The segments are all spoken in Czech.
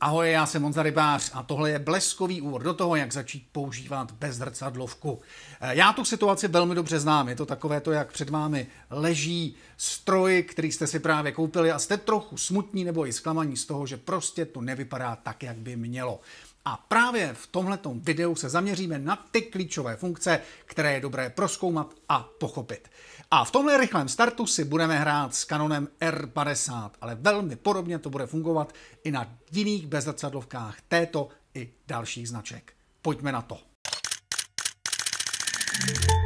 Ahoj, já jsem Honza Rybář a tohle je bleskový úvod do toho, jak začít používat bezdrcadlovku. Eh, já tu situaci velmi dobře znám, je to takové to, jak před vámi leží stroj, který jste si právě koupili a jste trochu smutní nebo i zklamaní z toho, že prostě to nevypadá tak, jak by mělo. A právě v tomto videu se zaměříme na ty klíčové funkce, které je dobré proskoumat a pochopit. A v tomhle rychlém startu si budeme hrát s Canonem R50, ale velmi podobně to bude fungovat i na jiných bezrcadlovkách této i dalších značek. Pojďme na to. thank you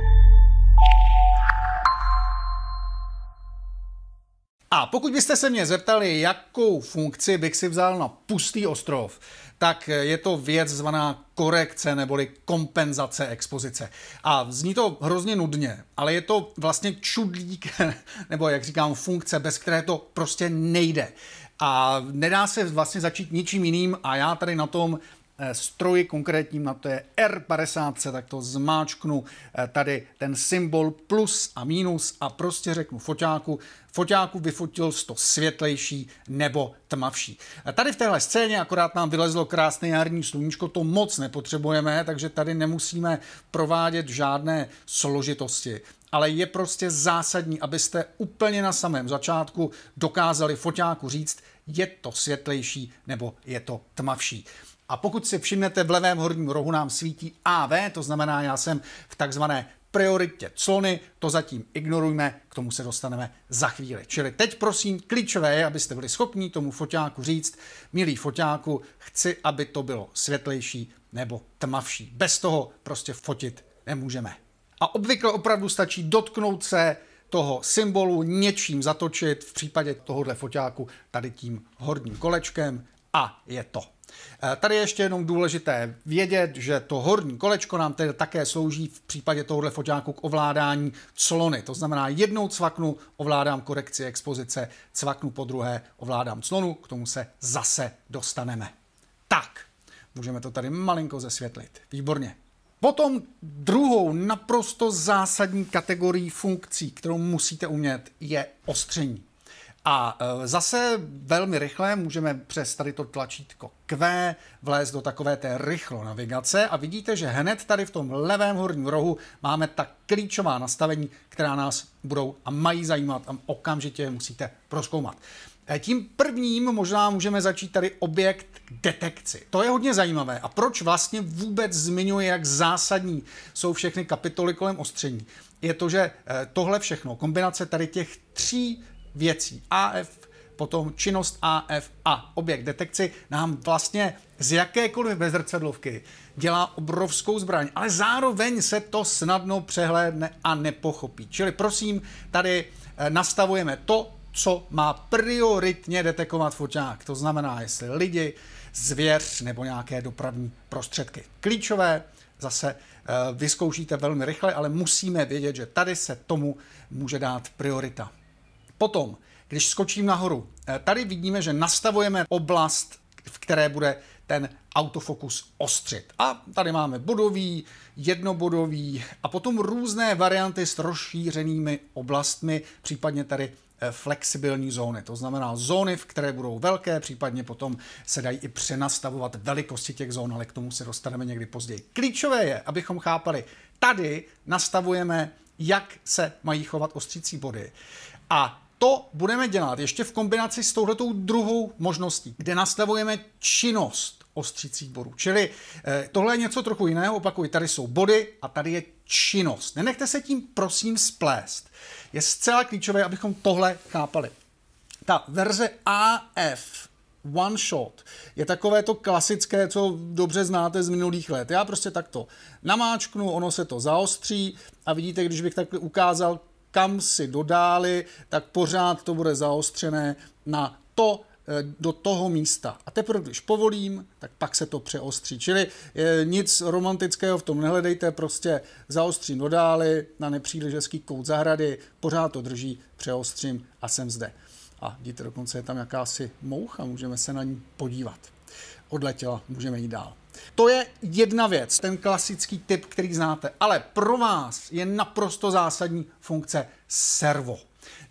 A pokud byste se mě zeptali, jakou funkci bych si vzal na pustý ostrov, tak je to věc zvaná korekce neboli kompenzace expozice. A zní to hrozně nudně, ale je to vlastně čudlík, nebo jak říkám, funkce, bez které to prostě nejde. A nedá se vlastně začít ničím jiným a já tady na tom Eh, stroji, konkrétním na to je R50, tak to zmáčknu eh, tady ten symbol plus a minus a prostě řeknu foťáku, foťáku vyfotil to světlejší nebo tmavší. Tady v téhle scéně akorát nám vylezlo krásné jarní sluníčko, to moc nepotřebujeme, takže tady nemusíme provádět žádné složitosti ale je prostě zásadní, abyste úplně na samém začátku dokázali foťáku říct, je to světlejší nebo je to tmavší. A pokud si všimnete, v levém horním rohu nám svítí AV, to znamená, já jsem v takzvané prioritě clony, to zatím ignorujme, k tomu se dostaneme za chvíli. Čili teď prosím, klíčové je, abyste byli schopni tomu foťáku říct, milý foťáku, chci, aby to bylo světlejší nebo tmavší. Bez toho prostě fotit nemůžeme. A obvykle opravdu stačí dotknout se toho symbolu, něčím zatočit, v případě tohohle foťáku tady tím horním kolečkem a je to. Eh, tady je ještě jenom důležité vědět, že to horní kolečko nám tedy také slouží v případě tohohle foťáku k ovládání clony. To znamená, jednou cvaknu, ovládám korekci expozice, cvaknu po druhé, ovládám clonu, k tomu se zase dostaneme. Tak, můžeme to tady malinko zesvětlit. Výborně. Potom druhou naprosto zásadní kategorií funkcí, kterou musíte umět, je ostření. A e, zase velmi rychle můžeme přes tady to tlačítko Q vlézt do takové té rychlo navigace a vidíte, že hned tady v tom levém horním rohu máme ta klíčová nastavení, která nás budou a mají zajímat a okamžitě je musíte proskoumat. E, tím prvním možná můžeme začít tady objekt detekci. To je hodně zajímavé. A proč vlastně vůbec zmiňuje, jak zásadní jsou všechny kapitoly kolem ostření? Je to, že e, tohle všechno, kombinace tady těch tří věcí AF, potom činnost AF a objekt detekci nám vlastně z jakékoliv bezrcadlovky dělá obrovskou zbraň, ale zároveň se to snadno přehlédne a nepochopí. Čili prosím, tady eh, nastavujeme to, co má prioritně detekovat foťák. To znamená, jestli lidi, zvěř nebo nějaké dopravní prostředky. Klíčové zase eh, vyzkoušíte velmi rychle, ale musíme vědět, že tady se tomu může dát priorita. Potom, když skočím nahoru, eh, tady vidíme, že nastavujeme oblast, v které bude ten autofokus ostřit. A tady máme bodový, jednobodový a potom různé varianty s rozšířenými oblastmi, případně tady eh, flexibilní zóny. To znamená zóny, v které budou velké, případně potom se dají i přenastavovat velikosti těch zón, ale k tomu se dostaneme někdy později. Klíčové je, abychom chápali, tady nastavujeme, jak se mají chovat ostřící body. A to budeme dělat ještě v kombinaci s touhletou druhou možností, kde nastavujeme činnost ostřících bodů. Čili eh, tohle je něco trochu jiného, opakuji, tady jsou body a tady je činnost. Nenechte se tím prosím splést. Je zcela klíčové, abychom tohle chápali. Ta verze AF one shot je takové to klasické, co dobře znáte z minulých let. Já prostě takto namáčknu, ono se to zaostří a vidíte, když bych takhle ukázal kam si dodáli, tak pořád to bude zaostřené na to, eh, do toho místa. A teprve, když povolím, tak pak se to přeostří. Čili e, nic romantického v tom nehledejte, prostě zaostřím dodály na nepříliš hezký kout zahrady, pořád to drží, přeostřím a jsem zde. A vidíte, dokonce je tam jakási moucha, můžeme se na ní podívat odletěla, můžeme jít dál. To je jedna věc, ten klasický typ, který znáte, ale pro vás je naprosto zásadní funkce servo.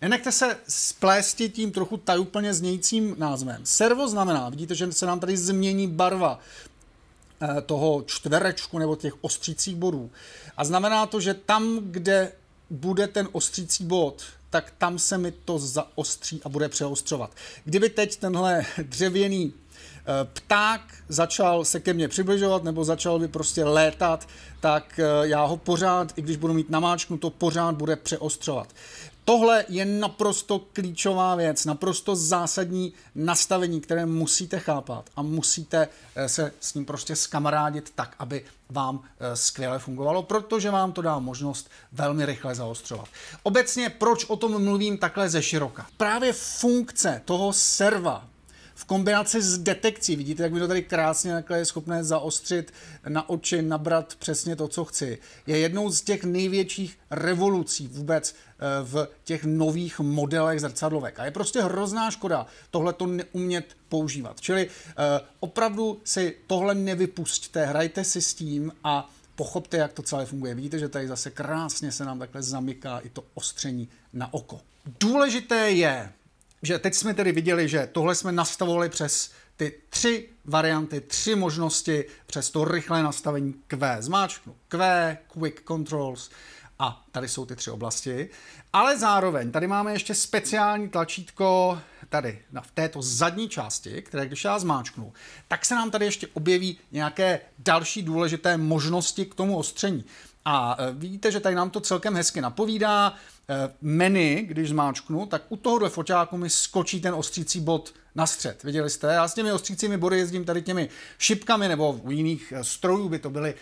Nenechte se spléstit tím trochu tajuplně znějícím názvem. Servo znamená, vidíte, že se nám tady změní barva eh, toho čtverečku nebo těch ostřících bodů. A znamená to, že tam, kde bude ten ostřící bod, tak tam se mi to zaostří a bude přeostřovat. Kdyby teď tenhle dřevěný Eh, pták začal se ke mně přibližovat nebo začal by prostě létat, tak eh, já ho pořád, i když budu mít to pořád bude přeostřovat. Tohle je naprosto klíčová věc, naprosto zásadní nastavení, které musíte chápat a musíte eh, se s ním prostě skamarádit tak, aby vám skvěle fungovalo, protože vám to dá možnost velmi rychle zaostřovat. Obecně, proč o tom mluvím takhle ze široka? Právě funkce toho serva v kombinaci s detekcí. Vidíte, jak mi to tady krásně takhle je schopné zaostřit na oči, nabrat přesně to, co chci. Je jednou z těch největších revolucí vůbec eh, v těch nových modelech zrcadlovek. A je prostě hrozná škoda tohle to neumět používat. Čili eh, opravdu si tohle nevypustíte, hrajte si s tím a pochopte, jak to celé funguje. Vidíte, že tady zase krásně se nám takhle zamyká i to ostření na oko. Důležité je že teď jsme tedy viděli, že tohle jsme nastavovali přes ty tři varianty, tři možnosti přes to rychlé nastavení Q. Zmáčknu Q, Quick Controls a tady jsou ty tři oblasti. Ale zároveň tady máme ještě speciální tlačítko tady na, v této zadní části, které když já zmáčknu, tak se nám tady ještě objeví nějaké další důležité možnosti k tomu ostření. A e, vidíte, že tady nám to celkem hezky napovídá. E, meny, když zmáčknu, tak u tohohle foťáku mi skočí ten ostřící bod na střed. Viděli jste? Já s těmi ostřícími body jezdím tady těmi šipkami, nebo u jiných e, strojů by to byly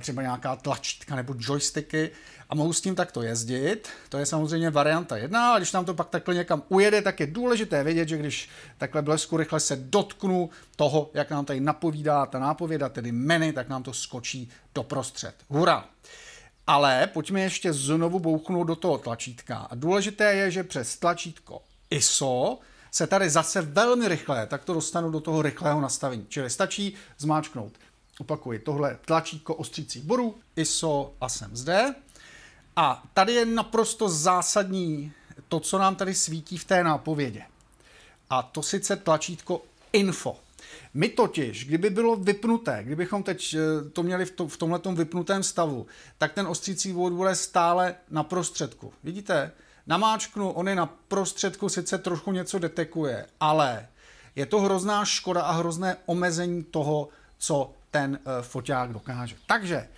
třeba nějaká tlačítka nebo joysticky a mohu s tím takto jezdit. To je samozřejmě varianta jedna, ale když nám to pak takhle někam ujede, tak je důležité vědět, že když takhle blesku rychle se dotknu toho, jak nám tady napovídá ta nápověda, tedy meny, tak nám to skočí doprostřed. Hurá! Ale pojďme ještě znovu bouchnout do toho tlačítka. A důležité je, že přes tlačítko ISO se tady zase velmi rychle, tak to dostanu do toho rychlého nastavení. Čili stačí zmáčknout, opakuji, tohle tlačítko ostřící boru, ISO a jsem zde. A tady je naprosto zásadní to, co nám tady svítí v té nápovědě. A to sice tlačítko Info. My totiž, kdyby bylo vypnuté, kdybychom teď eh, to měli v, v tomhle vypnutém stavu, tak ten ostřící vod bude stále na prostředku. Vidíte? Namáčknu, on je na prostředku, sice trošku něco detekuje, ale je to hrozná škoda a hrozné omezení toho, co ten eh, foťák dokáže. Takže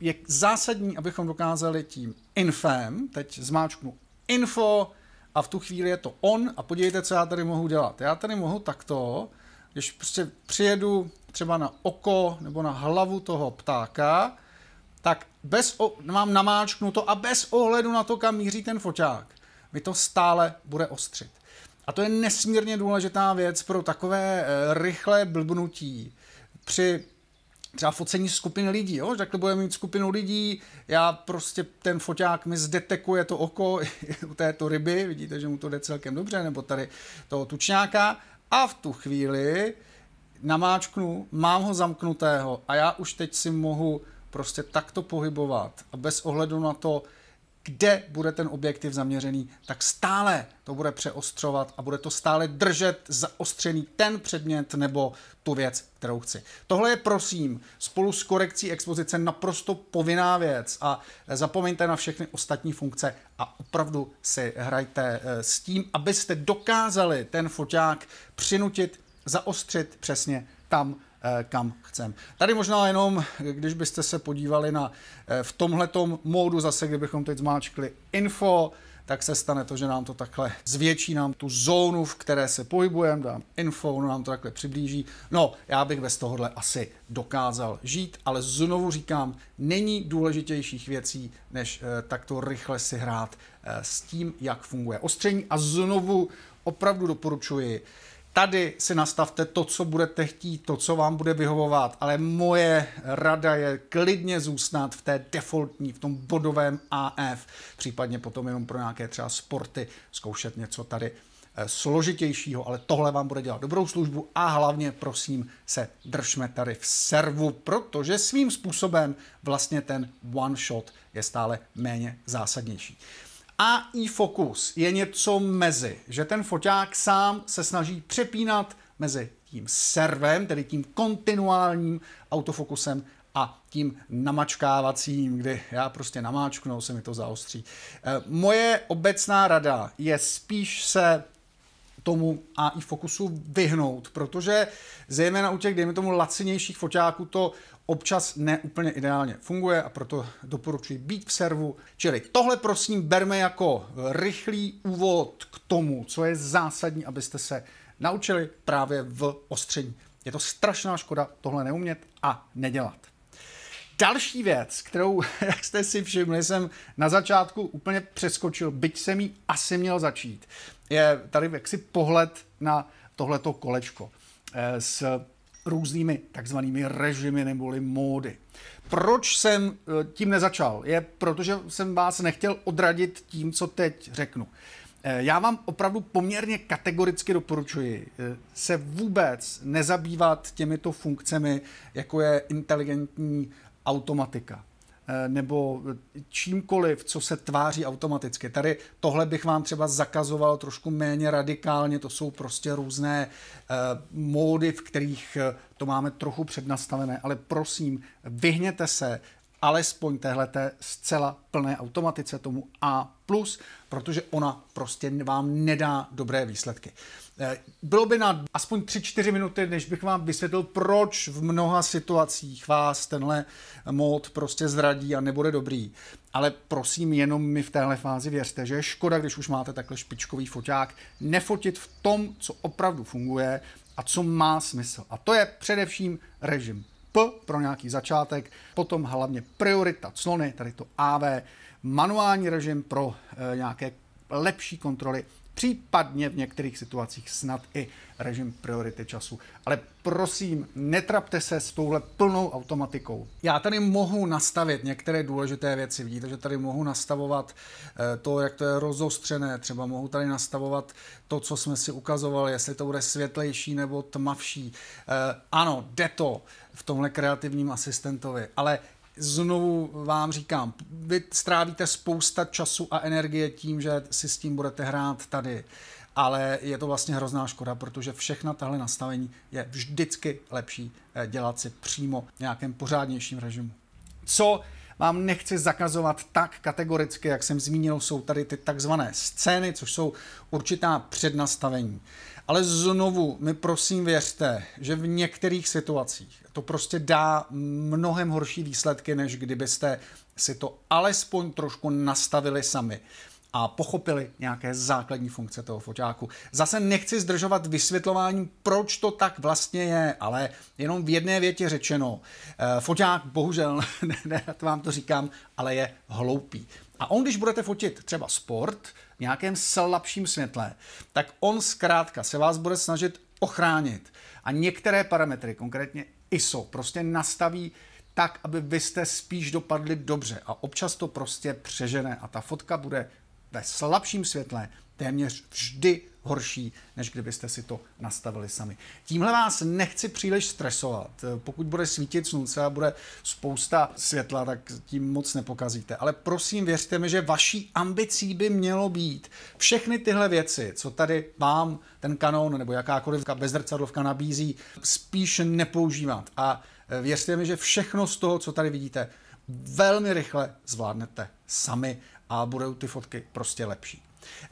je zásadní, abychom dokázali tím infem, teď zmáčknu info a v tu chvíli je to on a podívejte, co já tady mohu dělat. Já tady mohu takto když prostě přijedu třeba na oko nebo na hlavu toho ptáka, tak bez o, mám to a bez ohledu na to, kam míří ten foťák, mi to stále bude ostřit. A to je nesmírně důležitá věc pro takové eh, rychlé blbnutí při třeba focení skupiny lidí, jo? takhle budeme mít skupinu lidí, já prostě ten foťák mi zdetekuje to oko u této ryby, vidíte, že mu to jde celkem dobře, nebo tady toho tučňáka a v tu chvíli namáčknu, mám ho zamknutého a já už teď si mohu prostě takto pohybovat a bez ohledu na to, kde bude ten objektiv zaměřený, tak stále to bude přeostřovat a bude to stále držet zaostřený ten předmět nebo tu věc, kterou chci. Tohle je prosím spolu s korekcí expozice naprosto povinná věc a zapomeňte na všechny ostatní funkce a opravdu si hrajte eh, s tím, abyste dokázali ten foťák přinutit, zaostřit přesně tam, Eh, kam chcem. Tady možná jenom, když byste se podívali na eh, v tomhletom módu, zase kdybychom teď zmáčkli info, tak se stane to, že nám to takhle zvětší, nám tu zónu, v které se pohybujeme, dám info, ono nám to takhle přiblíží. No, já bych bez tohohle asi dokázal žít, ale znovu říkám, není důležitějších věcí, než eh, takto rychle si hrát s tím, jak funguje ostření a znovu opravdu doporučuji, tady si nastavte to, co budete chtít, to, co vám bude vyhovovat, ale moje rada je klidně zůstat v té defaultní, v tom bodovém AF, případně potom jenom pro nějaké třeba sporty, zkoušet něco tady eh, složitějšího, ale tohle vám bude dělat dobrou službu a hlavně prosím se držme tady v servu, protože svým způsobem vlastně ten one shot je stále méně zásadnější. A i fokus je něco mezi, že ten foťák sám se snaží přepínat mezi tím servem, tedy tím kontinuálním autofokusem a tím namačkávacím, kdy já prostě namáčknu, se mi to zaostří. Eh, moje obecná rada je spíš se tomu AI fokusu vyhnout, protože zejména u těch, dejme tomu, lacinějších foťáků to občas neúplně ideálně funguje a proto doporučuji být v servu. Čili tohle prosím berme jako rychlý úvod k tomu, co je zásadní, abyste se naučili právě v ostření. Je to strašná škoda tohle neumět a nedělat. Další věc, kterou, jak jste si všimli, jsem na začátku úplně přeskočil, byť jsem jí asi měl začít, je tady jaksi pohled na tohleto kolečko eh, s různými takzvanými režimy neboli módy. Proč jsem eh, tím nezačal? Je protože jsem vás nechtěl odradit tím, co teď řeknu. Eh, já vám opravdu poměrně kategoricky doporučuji se vůbec nezabývat těmito funkcemi, jako je inteligentní automatika eh, nebo čímkoliv, co se tváří automaticky. Tady tohle bych vám třeba zakazoval trošku méně radikálně, to jsou prostě různé eh, módy, v kterých eh, to máme trochu přednastavené, ale prosím, vyhněte se alespoň téhleté zcela plné automatice tomu A+, protože ona prostě vám nedá dobré výsledky. Eh, bylo by na aspoň 3-4 minuty, než bych vám vysvětlil, proč v mnoha situacích vás tenhle mod prostě zradí a nebude dobrý. Ale prosím, jenom mi v téhle fázi věřte, že je škoda, když už máte takhle špičkový foťák, nefotit v tom, co opravdu funguje a co má smysl. A to je především režim. P pro nějaký začátek, potom hlavně priorita clony, tady to AV, manuální režim pro eh, nějaké lepší kontroly případně v některých situacích snad i režim priority času. Ale prosím, netrapte se s touhle plnou automatikou. Já tady mohu nastavit některé důležité věci, vidíte, že tady mohu nastavovat eh, to, jak to je rozostřené, třeba mohu tady nastavovat to, co jsme si ukazovali, jestli to bude světlejší nebo tmavší. Eh, ano, jde to v tomhle kreativním asistentovi, ale znovu vám říkám, vy strávíte spousta času a energie tím, že si s tím budete hrát tady. Ale je to vlastně hrozná škoda, protože všechna tahle nastavení je vždycky lepší eh, dělat si přímo v nějakém pořádnějším režimu. Co vám nechci zakazovat tak kategoricky, jak jsem zmínil, jsou tady ty takzvané scény, což jsou určitá přednastavení. Ale znovu mi prosím věřte, že v některých situacích to prostě dá mnohem horší výsledky, než kdybyste si to alespoň trošku nastavili sami a pochopili nějaké základní funkce toho foťáku. Zase nechci zdržovat vysvětlováním, proč to tak vlastně je, ale jenom v jedné větě řečeno. Eh, foťák, bohužel, ne, vám to říkám, ale je hloupý. A on, když budete fotit třeba sport v nějakém slabším světle, tak on zkrátka se vás bude snažit ochránit. A některé parametry, konkrétně ISO, prostě nastaví tak, aby vy jste spíš dopadli dobře. A občas to prostě přežené. A ta fotka bude ve slabším světle téměř vždy horší, než kdybyste si to nastavili sami. Tímhle vás nechci příliš stresovat. Pokud bude svítit slunce a bude spousta světla, tak tím moc nepokazíte. Ale prosím, věřte mi, že vaší ambicí by mělo být všechny tyhle věci, co tady vám ten kanon nebo jakákoliv bezrcadlovka nabízí, spíš nepoužívat. A eh, věřte mi, že všechno z toho, co tady vidíte, velmi rychle zvládnete sami a budou ty fotky prostě lepší.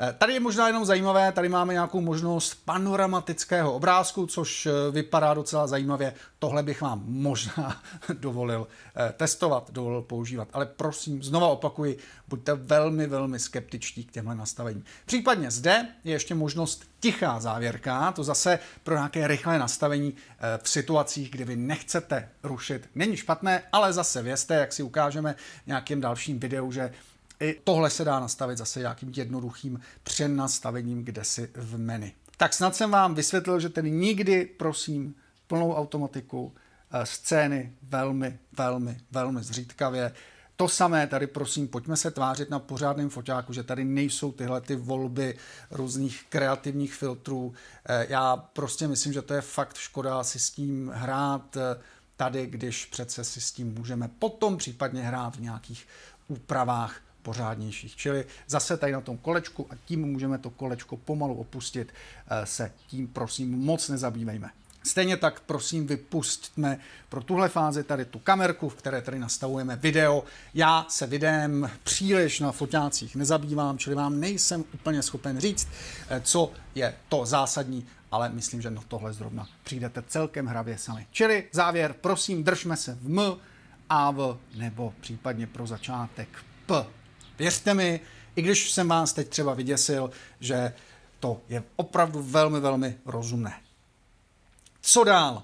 Eh, tady je možná jenom zajímavé, tady máme nějakou možnost panoramatického obrázku, což eh, vypadá docela zajímavě. Tohle bych vám možná dovolil eh, testovat, dovolil používat. Ale prosím, znova opakuji, buďte velmi, velmi skeptičtí k těmhle nastavení. Případně zde je ještě možnost tichá závěrka, to zase pro nějaké rychlé nastavení v situacích, kdy vy nechcete rušit. Není špatné, ale zase vězte, jak si ukážeme v nějakém dalším videu, že i tohle se dá nastavit zase nějakým jednoduchým přenastavením kde si v menu. Tak snad jsem vám vysvětlil, že ten nikdy, prosím, plnou automatiku eh, scény velmi, velmi, velmi zřídkavě. To samé tady, prosím, pojďme se tvářit na pořádném foťáku, že tady nejsou tyhle ty volby různých kreativních filtrů. Eh, já prostě myslím, že to je fakt škoda si s tím hrát eh, tady, když přece si s tím můžeme potom případně hrát v nějakých úpravách pořádnějších. Čili zase tady na tom kolečku a tím můžeme to kolečko pomalu opustit, eh, se tím prosím moc nezabývejme. Stejně tak prosím vypustme pro tuhle fázi tady tu kamerku, v které tady nastavujeme video. Já se videem příliš na fotácích nezabývám, čili vám nejsem úplně schopen říct, eh, co je to zásadní, ale myslím, že na tohle zrovna přijdete celkem hravě sami. Čili závěr, prosím, držme se v M a v, nebo případně pro začátek P. Věřte mi, i když jsem vás teď třeba vyděsil, že to je opravdu velmi, velmi rozumné. Co dál?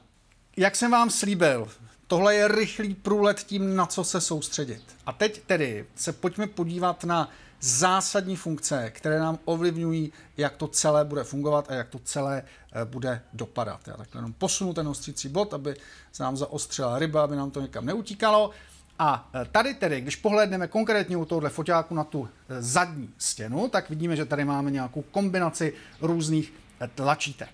Jak jsem vám slíbil, tohle je rychlý průlet tím, na co se soustředit. A teď tedy se pojďme podívat na zásadní funkce, které nám ovlivňují, jak to celé bude fungovat a jak to celé eh, bude dopadat. Já takhle jenom posunu ten ostřící bod, aby se nám zaostřila ryba, aby nám to někam neutíkalo. A e, tady tedy, když pohlédneme konkrétně u tohohle foťáku na tu e, zadní stěnu, tak vidíme, že tady máme nějakou kombinaci různých e, tlačítek.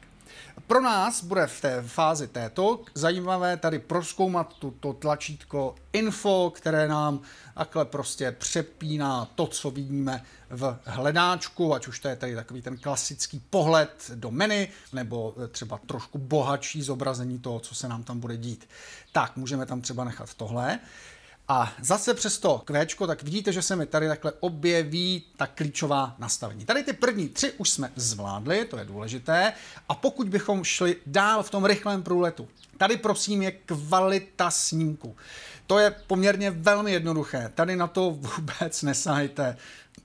Pro nás bude v té fázi této zajímavé tady proskoumat tuto tlačítko info, které nám takhle prostě přepíná to, co vidíme v hledáčku, ať už to je tady takový ten klasický pohled do menu, nebo třeba trošku bohatší zobrazení toho, co se nám tam bude dít. Tak, můžeme tam třeba nechat tohle. A zase přes to kvéčko, tak vidíte, že se mi tady takhle objeví ta klíčová nastavení. Tady ty první tři už jsme zvládli, to je důležité. A pokud bychom šli dál v tom rychlém průletu, tady prosím je kvalita snímku. To je poměrně velmi jednoduché, tady na to vůbec nesahajte.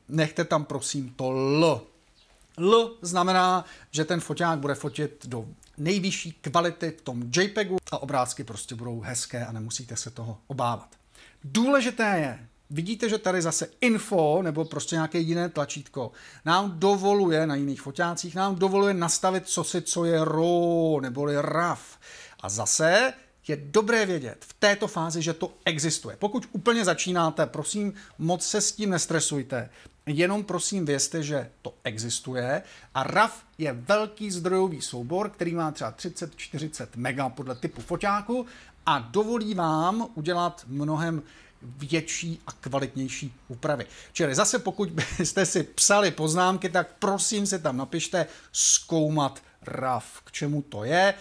Nechte tam prosím to L. L znamená, že ten foťák bude fotit do nejvyšší kvality v tom JPEGu a obrázky prostě budou hezké a nemusíte se toho obávat. Důležité je, vidíte, že tady zase info nebo prostě nějaké jiné tlačítko nám dovoluje na jiných foťácích, nám dovoluje nastavit, co si, co je RAW neboli RAF. A zase je dobré vědět v této fázi, že to existuje. Pokud úplně začínáte, prosím, moc se s tím nestresujte. Jenom prosím vězte, že to existuje a RAF je velký zdrojový soubor, který má třeba 30-40 mega podle typu foťáku a dovolí vám udělat mnohem větší a kvalitnější úpravy. Čili zase pokud byste si psali poznámky, tak prosím se tam napište zkoumat RAF, k čemu to je. E,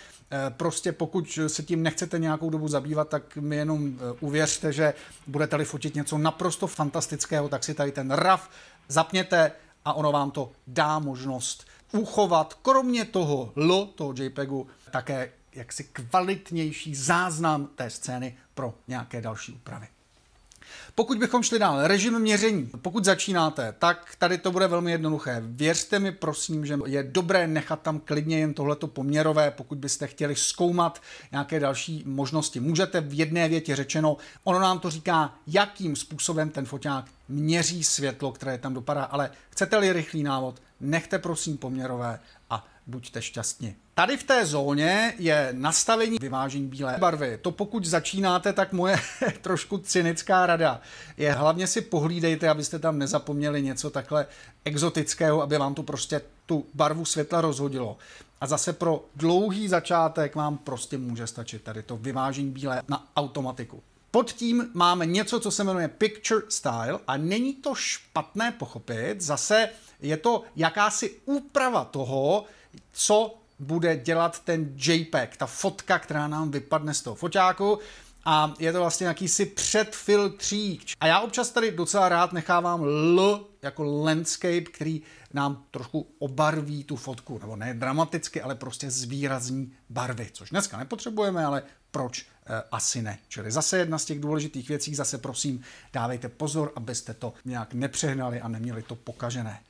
prostě pokud se tím nechcete nějakou dobu zabývat, tak mi jenom e, uvěřte, že budete-li fotit něco naprosto fantastického, tak si tady ten RAF zapněte a ono vám to dá možnost uchovat kromě toho L, toho JPEGu, také jaksi kvalitnější záznam té scény pro nějaké další úpravy. Pokud bychom šli dál, režim měření. Pokud začínáte, tak tady to bude velmi jednoduché. Věřte mi, prosím, že je dobré nechat tam klidně jen tohleto poměrové, pokud byste chtěli zkoumat nějaké další možnosti. Můžete v jedné větě řečeno, ono nám to říká, jakým způsobem ten foťák měří světlo, které tam dopadá, ale chcete-li rychlý návod, nechte prosím poměrové buďte šťastní. Tady v té zóně je nastavení vyvážení bílé barvy. To pokud začínáte, tak moje trošku cynická rada je hlavně si pohlídejte, abyste tam nezapomněli něco takhle exotického, aby vám to prostě tu barvu světla rozhodilo. A zase pro dlouhý začátek vám prostě může stačit tady to vyvážení bílé na automatiku. Pod tím máme něco, co se jmenuje Picture Style a není to špatné pochopit. Zase je to jakási úprava toho, co bude dělat ten JPEG, ta fotka, která nám vypadne z toho foťáku a je to vlastně jakýsi předfiltřík. A já občas tady docela rád nechávám L jako landscape, který nám trošku obarví tu fotku, nebo ne dramaticky, ale prostě zvýrazní barvy, což dneska nepotřebujeme, ale proč e, asi ne. Čili zase jedna z těch důležitých věcí, zase prosím, dávejte pozor, abyste to nějak nepřehnali a neměli to pokažené.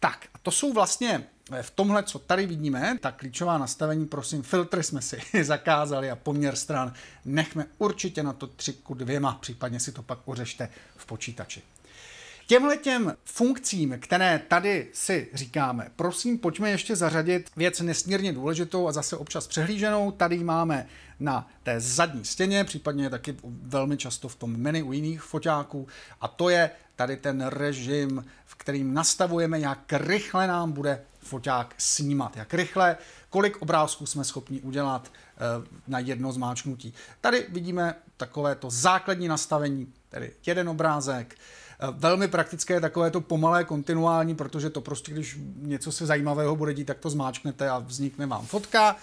Tak, a to jsou vlastně v tomhle, co tady vidíme, ta klíčová nastavení, prosím, filtry jsme si zakázali a poměr stran nechme určitě na to 3 ku 2, případně si to pak ořešte v počítači. Těmhle těm funkcím, které tady si říkáme, prosím, pojďme ještě zařadit věc nesmírně důležitou a zase občas přehlíženou. Tady máme na té zadní stěně, případně taky velmi často v tom menu u jiných foťáků, a to je tady ten režim, v kterým nastavujeme, jak rychle nám bude foťák snímat, jak rychle, kolik obrázků jsme schopni udělat eh, na jedno zmáčknutí. Tady vidíme takovéto základní nastavení, tedy jeden obrázek, eh, Velmi praktické je takové to pomalé kontinuální, protože to prostě, když něco se zajímavého bude dít, tak to zmáčknete a vznikne vám fotka,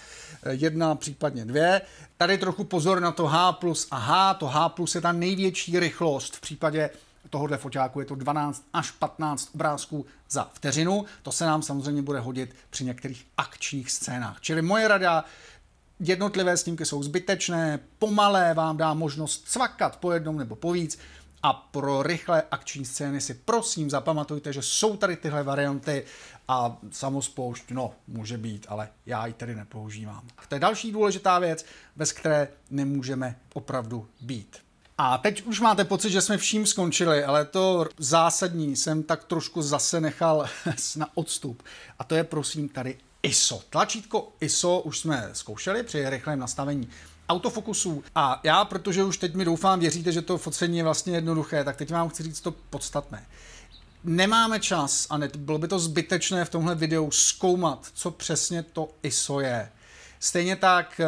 eh, jedna, případně dvě. Tady trochu pozor na to H plus a H, to H plus je ta největší rychlost v případě tohohle foťáku je to 12 až 15 obrázků za vteřinu. To se nám samozřejmě bude hodit při některých akčních scénách. Čili moje rada, jednotlivé snímky jsou zbytečné, pomalé vám dá možnost cvakat po jednom nebo po víc, a pro rychlé akční scény si prosím zapamatujte, že jsou tady tyhle varianty a samospoušť, no, může být, ale já ji tedy nepoužívám. To je další důležitá věc, bez které nemůžeme opravdu být. A teď už máte pocit, že jsme vším skončili, ale to zásadní jsem tak trošku zase nechal na odstup. A to je prosím tady ISO. Tlačítko ISO už jsme zkoušeli při rychlém nastavení autofokusů. A já, protože už teď mi doufám, věříte, že to focení je vlastně jednoduché, tak teď vám chci říct to podstatné. Nemáme čas a bylo by to zbytečné v tomhle videu zkoumat, co přesně to ISO je. Stejně tak eh,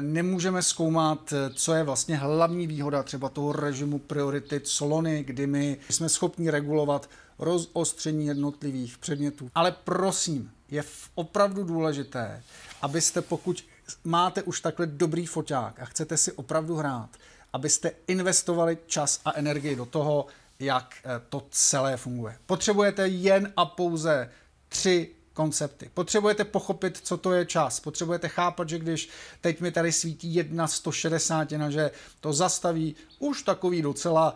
nemůžeme zkoumat, eh, co je vlastně hlavní výhoda třeba toho režimu priority Solony, kdy my jsme schopni regulovat rozostření jednotlivých předmětů. Ale prosím, je opravdu důležité, abyste pokud máte už takhle dobrý foťák a chcete si opravdu hrát, abyste investovali čas a energii do toho, jak eh, to celé funguje. Potřebujete jen a pouze tři koncepty. Potřebujete pochopit, co to je čas. Potřebujete chápat, že když teď mi tady svítí jedna 160, že to zastaví už takový docela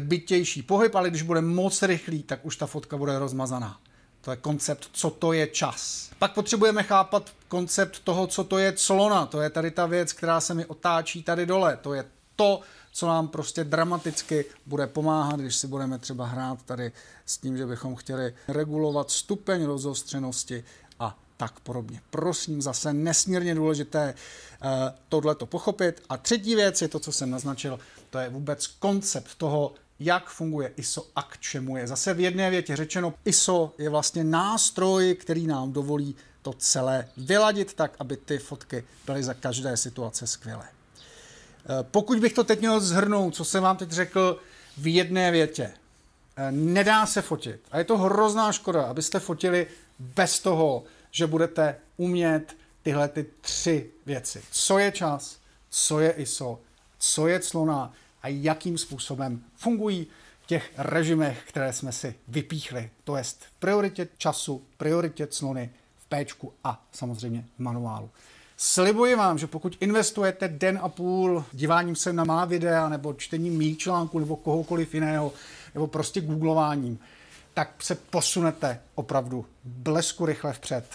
bytější pohyb, ale když bude moc rychlý, tak už ta fotka bude rozmazaná. To je koncept, co to je čas. Pak potřebujeme chápat koncept toho, co to je clona. To je tady ta věc, která se mi otáčí tady dole. To je to, co nám prostě dramaticky bude pomáhat, když si budeme třeba hrát tady s tím, že bychom chtěli regulovat stupeň rozostřenosti a tak podobně. Prosím, zase nesmírně důležité eh, tohle to pochopit. A třetí věc je to, co jsem naznačil, to je vůbec koncept toho, jak funguje ISO a k čemu je. Zase v jedné větě řečeno, ISO je vlastně nástroj, který nám dovolí to celé vyladit tak, aby ty fotky byly za každé situace skvělé. Eh, pokud bych to teď měl zhrnout, co jsem vám teď řekl v jedné větě. Eh, nedá se fotit. A je to hrozná škoda, abyste fotili bez toho, že budete umět tyhle ty tři věci. Co je čas, co je ISO, co je clona a jakým způsobem fungují v těch režimech, které jsme si vypíchli. To jest v prioritě času, prioritě clony, v péčku a samozřejmě v manuálu. Slibuji vám, že pokud investujete den a půl diváním se na má videa, nebo čtením mých článků, nebo kohokoliv jiného, nebo prostě googlováním, tak se posunete opravdu blesku rychle vpřed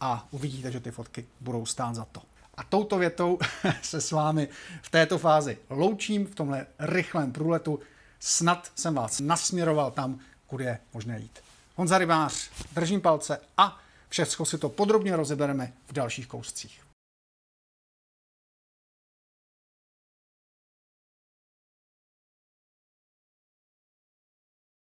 a uvidíte, že ty fotky budou stát za to. A touto větou se s vámi v této fázi loučím v tomhle rychlém průletu. Snad jsem vás nasměroval tam, kudy je možné jít. Honza Rybář, držím palce a všechno si to podrobně rozebereme v dalších kouscích.